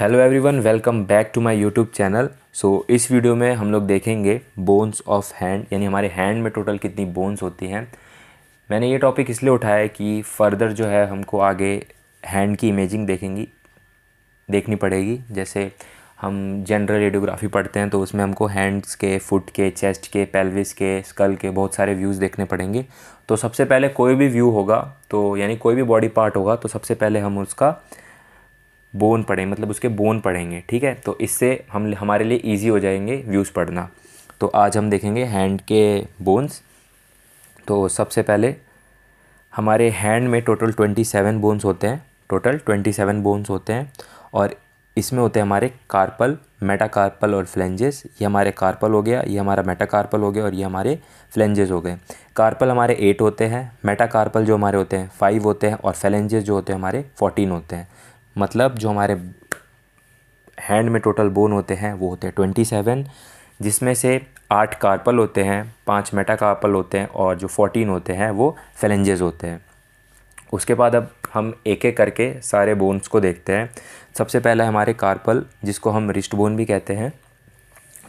hello everyone welcome back to my YouTube channel so इस वीडियो में हम लोग देखेंगे बोन्स ऑफ हैंड यानी हमारे हैंड में टोटल कितनी बोन्स होती हैं मैंने ये टॉपिक इसलिए उठाया है कि फर्दर जो है हमको आगे हैंड की इमेजिंग देखेंगी देखनी पड़ेगी जैसे हम जनरल रेडियोग्राफी पढ़ते हैं तो उसमें हमको हैंड्स के फुट के चेस्ट के पेल्विस के स्कल के बहुत सारे व्यूज़ देखने पड़ेंगे तो सबसे पहले कोई भी व्यू होगा तो यानी कोई भी बॉडी पार्ट होगा तो सबसे पहले हम उसका बोन पढ़ेंगे मतलब उसके बोन पढ़ेंगे ठीक है तो इससे हम हमारे लिए ईजी हो जाएंगे व्यूज़ पढ़ना तो आज हम देखेंगे हैंड के बोन्स तो सबसे पहले हमारे हैंड में टोटल ट्वेंटी सेवन बोन्स होते हैं टोटल ट्वेंटी सेवन बोन्स होते हैं और इसमें होते हैं हमारे कार्पल मेटाकार्पल और फ्लेंजेस ये हमारे कार्पल हो गया ये हमारा मेटाकार्पल हो गया और ये हमारे फ्लेंजेस हो गए कार्पल हमारे एट होते हैं मेटाकार्पल जो हमारे होते हैं फाइव होते हैं और फ्लेंजेस जो होते हैं हमारे फोर्टीन होते हैं मतलब जो हमारे हैंड में टोटल बोन होते हैं वो होते हैं ट्वेंटी सेवन जिसमें से आठ कार्पल होते हैं पाँच कार्पल होते हैं और जो फोर्टीन होते हैं वो फेलेंजेज होते हैं उसके बाद अब हम एक एक करके सारे बोन्स को देखते हैं सबसे पहले हमारे कार्पल जिसको हम रिस्ट बोन भी कहते हैं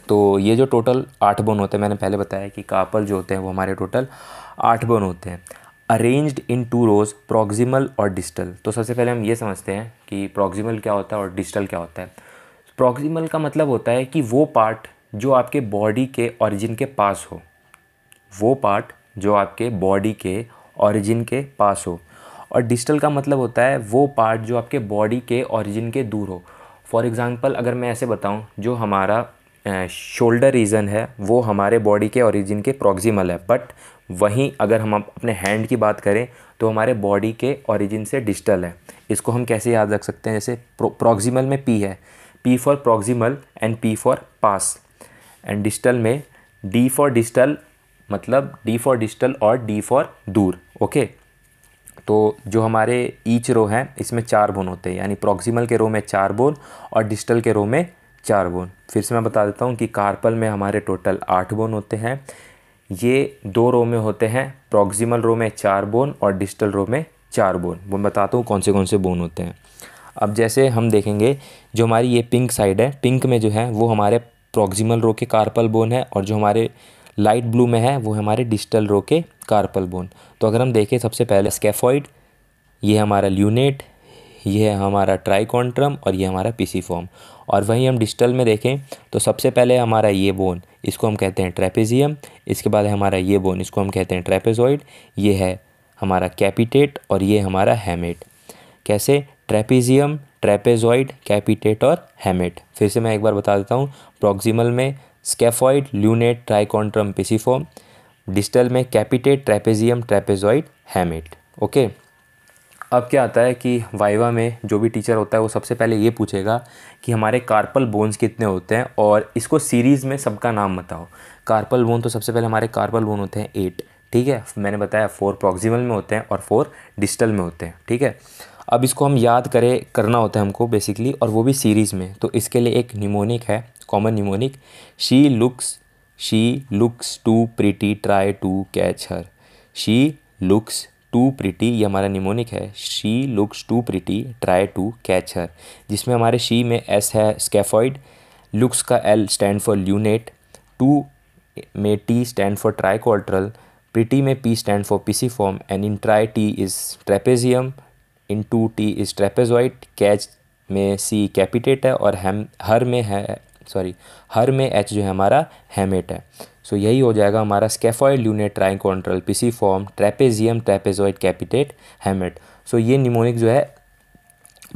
तो ये जो टोटल आठ बोन होते हैं मैंने पहले बताया कि कार्पल जो होते हैं वो हमारे टोटल आठ बोन होते हैं arranged in two rows proximal और डिस्टल तो सबसे पहले हम ये समझते हैं कि प्रॉक्सिमल क्या होता है और डिस्टल क्या होता है प्रॉक्सिमल का मतलब होता है कि वो पार्ट जो आपके बॉडी के ऑरिजिन के पास हो वो पार्ट जो आपके बॉडी के ऑरिजिन के पास हो और डिस्टल का मतलब होता है वो पार्ट जो आपके बॉडी के ऑरिजिन के दूर हो फॉर एग्ज़ाम्पल अगर मैं ऐसे बताऊँ जो हमारा शोल्डर रीजन है वो हमारे बॉडी के ऑरिजिन के प्रॉक्सिमल है बट वहीं अगर हम अपने हैंड की बात करें तो हमारे बॉडी के ओरिजिन से डिजिटल है इसको हम कैसे याद रख सकते हैं जैसे प्रोक्सिमल में पी है P for proximal and P for पास एंड डिजिटल में डी फॉर डिजिटल मतलब डी फॉर डिजिटल और डी फॉर दूर ओके तो जो हमारे ईच रो हैं इसमें चार बोन होते हैं यानी प्रोक्सिमल के रो में चार बोन और डिजिटल के रो में चार बोन फिर से मैं बता देता हूँ कि कार्पल में हमारे टोटल आठ बोन होते हैं ये दो रो में होते हैं प्रॉक्सिमल रो में चार बोन और डिस्टल रो में चार बोन मैं बताता हूँ कौन से कौन से बोन होते हैं अब जैसे हम देखेंगे जो हमारी ये पिंक साइड है पिंक में जो है वो हमारे प्रॉक्सिमल रो के कार्पल बोन है और जो हमारे लाइट ब्लू में है वो हमारे डिस्टल रो के कार्पल बोन तो अगर हम देखें सबसे पहले स्केफॉइड ये हमारा ल्यूनेट ये है हमारा ट्राईकॉन्ट्रम और ये हमारा फॉर्म और वहीं हम डिजिटल में देखें तो सबसे पहले हमारा ये बोन इसको हम कहते हैं ट्रेपेजियम इसके बाद हमारा ये बोन इसको हम कहते हैं ट्रेपेजॉइड ये है हमारा कैपिटेट और ये हमारा हैमेट कैसे ट्रेपेजियम ट्रेपेजॉइड कैपिटेट और हैमेट फिर से मैं एक बार बता देता हूँ प्रॉक्सिमल में scaphoid lunate triquetrum form digital में capitate trapezium trapezoid hamate okay अब क्या आता है कि वाइवा में जो भी टीचर होता है वो सबसे पहले ये पूछेगा कि हमारे कार्पल बोन्स कितने होते हैं और इसको सीरीज़ में सबका नाम बताओ कार्पल बोन तो सबसे पहले हमारे कार्पल बोन होते हैं एट ठीक है मैंने बताया फोर प्रॉक्सिमल में होते हैं और फोर डिस्टल में होते हैं ठीक है अब इसको हम याद करें करना होता है हमको बेसिकली और वो भी सीरीज़ में तो इसके लिए एक निमोनिक है common mnemonic she looks she looks too pretty try to catch her she looks too pretty ये हमारा निमोनिक है she looks too pretty try to catch her जिसमें हमारे शी में एस है स्केफॉइड लुक्स का L stand for lunate too में T stand for triquetral pretty में P stand for form and in try T is trapezium in to T is trapezoid catch में सी कैपिटेट है और हेम हर में है सॉरी हर में एच जो है हमारा हेमेट है सो so, यही हो जाएगा हमारा स्केफॉइड ल्यूनेट ट्राइकोन्ट्रल पिसी फॉर्म ट्रेपेजियम ट्रेपेजोइड कैपिटेट हैमेट सो ये निमोनिक जो है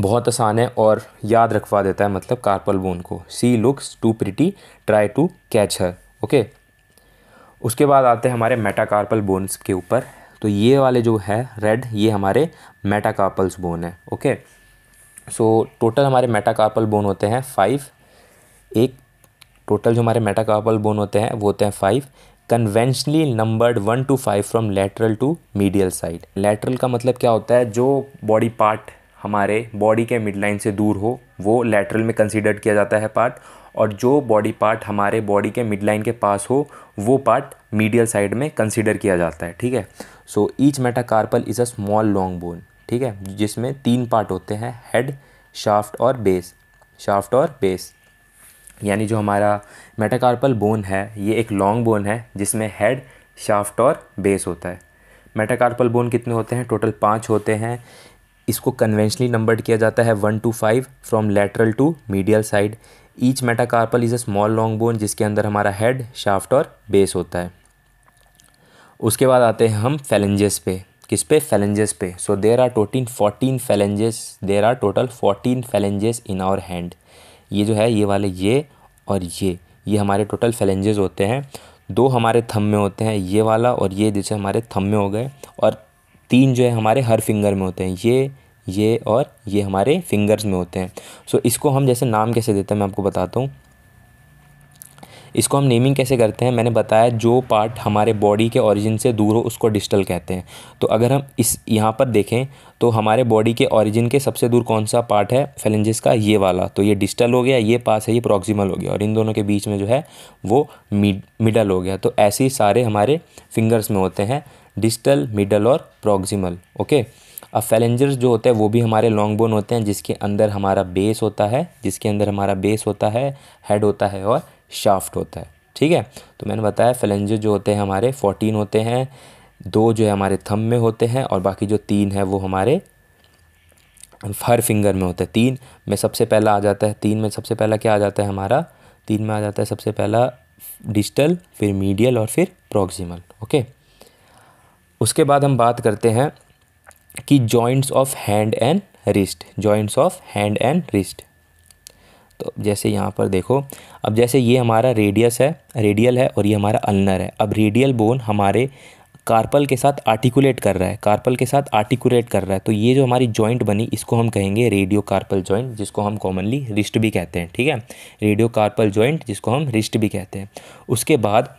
बहुत आसान है और याद रखवा देता है मतलब कार्पल बोन को she looks too pretty try to catch her okay उसके बाद आते हैं हमारे मेटाकार्पल बोन्स के ऊपर तो ये वाले जो है रेड ये हमारे मेटाकार्पल्स बोन है ओके सो टोटल हमारे मेटाकार्पल बोन होते हैं फाइव एक टोटल जो हमारे मेटाकार्पल बोन होते हैं वो होते हैं five conventionally numbered one two five from lateral to medial side lateral का मतलब क्या होता है जो बॉडी पार्ट हमारे बॉडी के मिड लाइन से दूर हो वो लेटरल में कंसिडर किया जाता है पार्ट और जो बॉडी पार्ट हमारे बॉडी के मिड लाइन के पास हो वो पार्ट मीडियल साइड में कंसिडर किया जाता है ठीक है so each metacarpal is a small long bone ठीक है जिसमें तीन पार्ट होते हैं हेड शाफ्ट और बेस शाफ्ट और बेस यानी जो हमारा मेटाकार्पल बोन है ये एक लॉन्ग बोन है जिसमें हेड शाफ्ट और बेस होता है मेटाकार्पल बोन कितने होते हैं टोटल पाँच होते हैं इसको कन्वेंशनली नंबर्ड किया जाता है one two five from lateral to medial side each metacarpal is a small long bone जिसके अंदर हमारा हेड शाफ्ट और बेस होता है उसके बाद आते हैं हम फैलेंजेस पे किस पे फैलेंजेस पे so there are total fourteen phalanges there are total fourteen phalanges in our hand ये जो है ये वाले ये और ये ये हमारे टोटल फैलेंजेस होते हैं दो हमारे थम में होते हैं ये वाला और ये जैसे हमारे थम में हो गए और तीन जो है हमारे हर फिंगर में होते हैं ये ये और ये हमारे फिंगर्स में होते हैं सो so, इसको हम जैसे नाम कैसे देते हैं मैं आपको बताता हूँ इसको हम नेमिंग कैसे करते हैं मैंने बताया जो पार्ट हमारे बॉडी के ऑरिजिन से दूर हो उसको डिस्टल कहते हैं तो अगर हम इस यहाँ पर देखें तो हमारे बॉडी के ऑरिजिन के सबसे दूर कौन सा पार्ट है फेलेंजिस का ये वाला तो ये डिस्टल हो गया ये पास है ये प्रॉक्सिमल हो गया और इन दोनों के बीच में जो है वो मिडल हो गया तो ऐसे ही सारे हमारे फिंगर्स में होते हैं डिस्टल मिडल और प्रॉक्सिमल ओके अब फेलेंजर्स जो होते हैं वो भी हमारे लॉन्ग बोन होते हैं जिसके अंदर हमारा बेस होता है जिसके अंदर हमारा बेस होता है हेड होता है और शाफ्ट होता है ठीक है तो मैंने बताया फलेंजे जो होते हैं हमारे फोर्टीन होते हैं दो जो है हमारे थम में होते हैं और बाकी जो तीन है वो हमारे हर फिंगर में होते हैं तीन में सबसे पहला आ जाता है तीन में सबसे पहला क्या आ जाता है हमारा तीन में आ जाता है सबसे पहला डिजिटल फिर मीडियल और फिर प्रोक्सिमल ओके उसके बाद हम बात करते हैं कि joints of hand and wrist joints of hand and wrist तो जैसे यहाँ पर देखो अब जैसे ये हमारा रेडियस है रेडियल है और ये हमारा अल्नर है अब रेडियल बोन हमारे कार्पल के साथ आर्टिकुलेट कर रहा है कार्पल के साथ आर्टिकुलेट कर रहा है तो ये जो हमारी जॉइंट बनी इसको हम कहेंगे रेडियो कार्पल जॉइंट जिसको हम कॉमनली रिस्ट भी कहते हैं ठीक है रेडियो कार्पल जॉइंट जिसको हम रिस्ट भी कहते हैं उसके बाद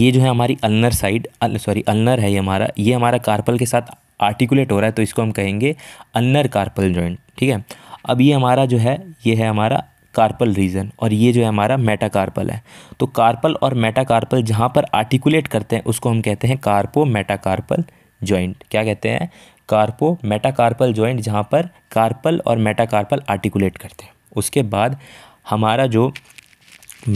ये जो है हमारी अल्नर साइड अल, सॉरी अल्नर है ये हमारा ये हमारा कार्पल के साथ आर्टिकुलेट हो रहा है तो इसको हम कहेंगे अल्नर कार्पल जॉइंट ठीक है अब ये हमारा जो है ये है हमारा कार्पल रीजन और ये जो है हमारा मेटाकार्पल है तो कार्पल और मेटाकार्पल जहाँ पर आर्टिकुलेट करते हैं उसको हम कहते हैं कार्पो मेटाकार्पल जॉइंट क्या कहते हैं कार्पो मेटाकार्पल जॉइंट जहाँ पर कार्पल और मेटाकार्पल आर्टिकुलेट करते हैं उसके बाद हमारा जो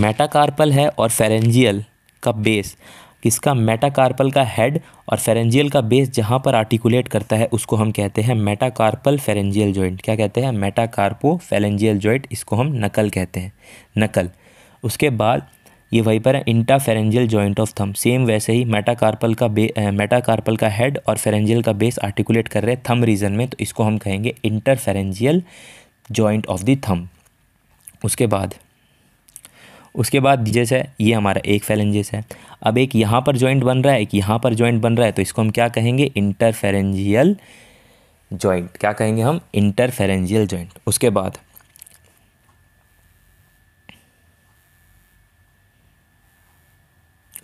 मेटाकार्पल है और फेरेंजियल का बेस किसका मेटाकार्पल का हेड और फेरेंजियल का बेस जहाँ पर आर्टिकुलेट करता है उसको हम कहते हैं मेटाकार्पल फेरेंजियल जॉइंट क्या कहते हैं मेटाकार्पो फेरेंजियल जॉइंट इसको हम नकल कहते हैं नकल उसके बाद ये वही पर है interphalangeal joint of thumb same वैसे ही मेटाकार्पल का बे मेटाकार्पल का हेड और फेरेंजियल का बेस आर्टिकुलेट कर रहे हैं थम रीजन में तो इसको हम कहेंगे interphalangeal joint of the thumb उसके बाद उसके बाद जैसे ये हमारा एक फेलेंजेस है अब एक यहाँ पर जॉइंट बन रहा है एक यहाँ पर जॉइंट बन रहा है तो इसको हम क्या कहेंगे इंटरफेरेंजियल जॉइंट क्या कहेंगे हम इंटरफेरेंजियल जॉइंट उसके बाद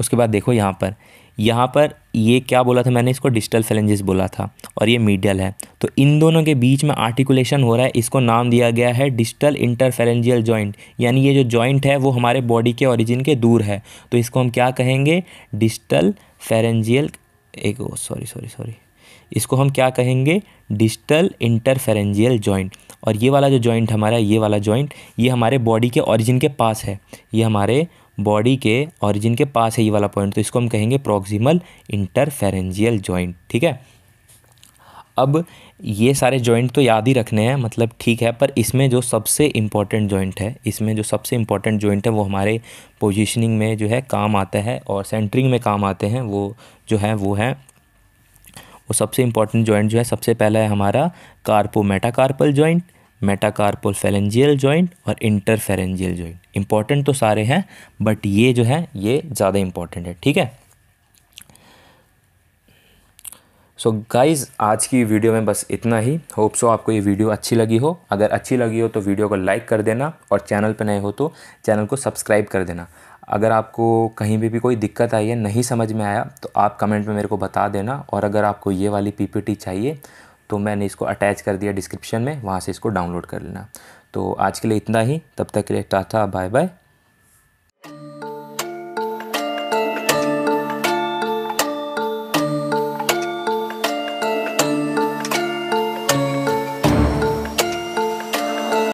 उसके बाद देखो यहाँ पर यहाँ पर ये क्या बोला था मैंने इसको डिजिटल फैलेंजेस बोला था और ये मीडियल है तो इन दोनों के बीच में आर्टिकुलेशन हो रहा है इसको नाम दिया गया है डिजिटल इंटरफेलेंजियल जॉइंट यानी ये जो जॉइंट है वो हमारे बॉडी के ऑरिजिन के दूर है तो इसको हम क्या कहेंगे डिजिटल फेरेंजियल एक सॉरी सॉरी सॉरी इसको हम क्या कहेंगे डिजिटल इंटरफेरेंजियल जॉइंट और ये वाला जो जॉइंट हमारा ये वाला जॉइंट ये हमारे बॉडी के ऑरिजिन के पास है ये हमारे बॉडी के ऑरिजिन के पास है ये वाला पॉइंट तो इसको हम कहेंगे प्रॉक्सिमल इंटरफेरेंजियल जॉइंट ठीक है अब ये सारे जॉइंट तो याद ही रखने हैं मतलब ठीक है पर इसमें जो सबसे इम्पॉर्टेंट जॉइंट है इसमें जो सबसे इम्पॉर्टेंट जॉइंट है वो हमारे पोजीशनिंग में जो है काम आता है और सेंटरिंग में काम आते हैं वो जो है वो है वो सबसे इम्पॉर्टेंट जॉइंट जो है सबसे पहला है हमारा carpometacarpal joint metacarpophalangeal joint और इंटरफेरेंजियल जॉइंट इम्पॉर्टेंट तो सारे हैं बट ये जो है ये ज़्यादा इम्पॉर्टेंट है ठीक है सो so गाइज़ आज की वीडियो में बस इतना ही होप सो आपको ये वीडियो अच्छी लगी हो अगर अच्छी लगी हो तो वीडियो को लाइक कर देना और चैनल पर नए हो तो चैनल को सब्सक्राइब कर देना अगर आपको कहीं भी भी कोई दिक्कत आई है नहीं समझ में आया तो आप कमेंट में मेरे को बता देना और अगर आपको ये वाली पीपीटी चाहिए तो मैंने इसको अटैच कर दिया डिस्क्रिप्शन में वहाँ से इसको डाउनलोड कर लेना तो आज के लिए इतना ही तब तक के लिए टाटा बाय बाय